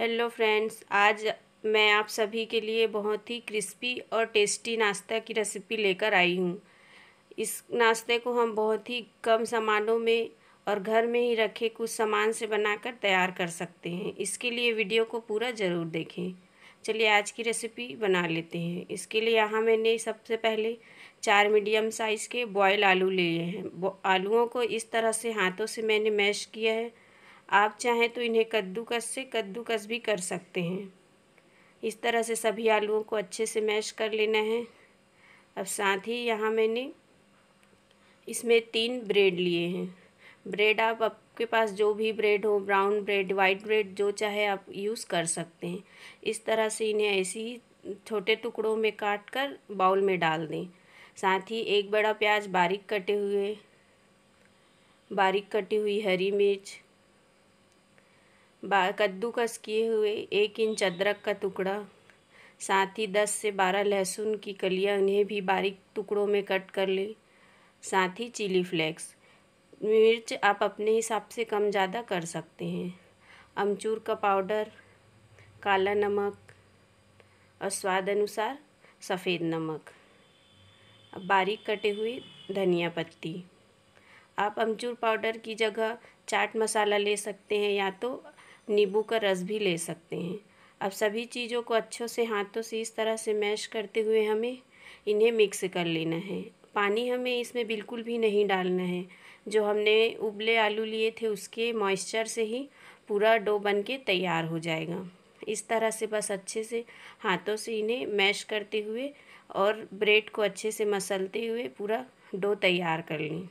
hello friends आज मैं आप सभी के लिए बहुत ही क्रिस्पी और टेस्टी नाश्ता की रेसिपी लेकर आई हूँ इस नाश्ते को हम बहुत ही कम सामानों में और घर में ही रखे कुछ सामान से बनाकर तैयार कर सकते हैं इसके लिए वीडियो को पूरा ज़रूर देखें चलिए आज की रेसिपी बना लेते हैं इसके लिए यहाँ मैंने सबसे पहले चार मीडियम साइज़ के बॉयल आलू लिए हैं आलूओं को इस तरह से हाथों से मैंने मैश किया है आप चाहें तो इन्हें कद्दूकस से कद्दूकस भी कर सकते हैं इस तरह से सभी आलुओं को अच्छे से मैश कर लेना है अब साथ ही यहाँ मैंने इसमें तीन ब्रेड लिए हैं ब्रेड आप आपके पास जो भी ब्रेड हो ब्राउन ब्रेड वाइट ब्रेड जो चाहे आप यूज़ कर सकते हैं इस तरह से इन्हें ऐसे ही छोटे टुकड़ों में काट कर बाउल में डाल दें साथ ही एक बड़ा प्याज बारीक कटे हुए बारीक कटी हुई हरी मिर्च बा कद्दूकस किए हुए एक इंच अदरक का टुकड़ा साथ ही दस से बारह लहसुन की कलियाँ उन्हें भी बारीक टुकड़ों में कट कर लें साथ ही चिली फ्लेक्स मिर्च आप अपने हिसाब से कम ज़्यादा कर सकते हैं अमचूर का पाउडर काला नमक और स्वाद अनुसार सफ़ेद नमक अब बारीक कटे हुए धनिया पत्ती आप अमचूर पाउडर की जगह चाट मसाला ले सकते हैं या तो नींबू का रस भी ले सकते हैं अब सभी चीज़ों को अच्छे से हाथों से इस तरह से मैश करते हुए हमें इन्हें मिक्स कर लेना है पानी हमें इसमें बिल्कुल भी नहीं डालना है जो हमने उबले आलू लिए थे उसके मॉइस्चर से ही पूरा डो बन के तैयार हो जाएगा इस तरह से बस अच्छे से हाथों से इन्हें मैश करते हुए और ब्रेड को अच्छे से मसलते हुए पूरा डो तैयार कर लें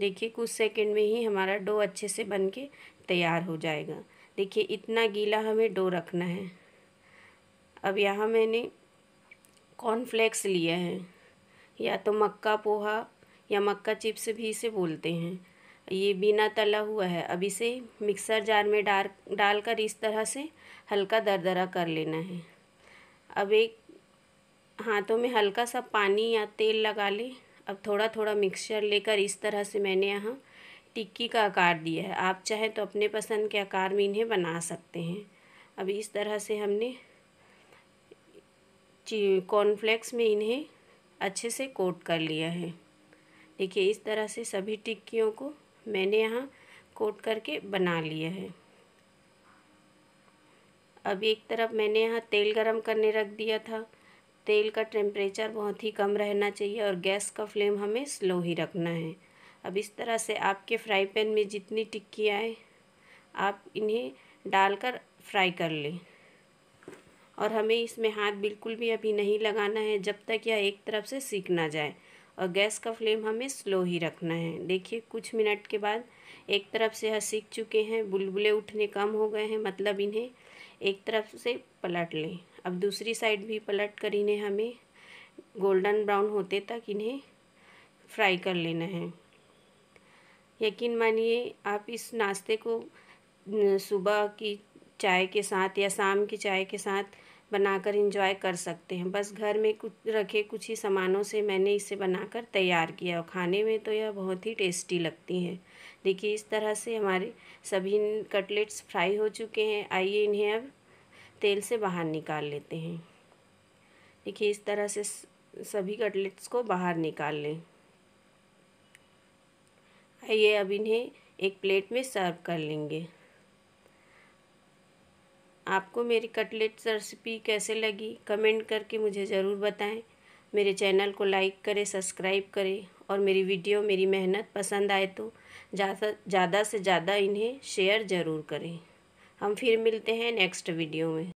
देखिए कुछ सेकंड में ही हमारा डो अच्छे से बन के तैयार हो जाएगा देखिए इतना गीला हमें डो रखना है अब यहाँ मैंने कॉर्नफ्लेक्स लिया है या तो मक्का पोहा या मक्का चिप्स भी इसे बोलते हैं ये बिना तला हुआ है अब इसे मिक्सर जार में डाल डालकर इस तरह से हल्का दरदरा कर लेना है अब एक हाथों में हल्का सा पानी या तेल लगा लें अब थोड़ा थोड़ा मिक्सचर लेकर इस तरह से मैंने यहाँ टिक्की का आकार दिया है आप चाहें तो अपने पसंद के आकार में इन्हें बना सकते हैं अब इस तरह से हमने कॉर्नफ्लेक्स में इन्हें अच्छे से कोट कर लिया है देखिए इस तरह से सभी टिक्कियों को मैंने यहाँ कोट करके बना लिया है अब एक तरफ मैंने यहाँ तेल गरम करने रख दिया था तेल का टेम्परेचर बहुत ही कम रहना चाहिए और गैस का फ्लेम हमें स्लो ही रखना है अब इस तरह से आपके फ्राई पैन में जितनी टिक्की आए आप इन्हें डालकर फ्राई कर लें और हमें इसमें हाथ बिल्कुल भी अभी नहीं लगाना है जब तक यह एक तरफ से सीख ना जाए और गैस का फ्लेम हमें स्लो ही रखना है देखिए कुछ मिनट के बाद एक तरफ से यह सीख चुके हैं बुलबुले उठने कम हो गए हैं मतलब इन्हें एक तरफ से पलट लें अब दूसरी साइड भी पलट कर इन्हें हमें गोल्डन ब्राउन होते तक इन्हें फ्राई कर लेना है यकीन मानिए आप इस नाश्ते को सुबह की चाय के साथ या शाम की चाय के साथ बनाकर इंजॉय कर सकते हैं बस घर में कुछ रखे कुछ ही सामानों से मैंने इसे बनाकर तैयार किया और खाने में तो यह बहुत ही टेस्टी लगती हैं देखिए इस तरह से हमारे सभी कटलेट्स फ्राई हो चुके हैं आइए इन्हें अब तेल से बाहर निकाल लेते हैं देखिए इस तरह से सभी कटलेट्स को बाहर निकाल लें आइए अब इन्हें एक प्लेट में सर्व कर लेंगे आपको मेरी कटलेट्स रेसिपी कैसे लगी कमेंट करके मुझे ज़रूर बताएं मेरे चैनल को लाइक करें सब्सक्राइब करें और मेरी वीडियो मेरी मेहनत पसंद आए तो ज़्यादा से ज़्यादा इन्हें शेयर ज़रूर करें हम फिर मिलते हैं नेक्स्ट वीडियो में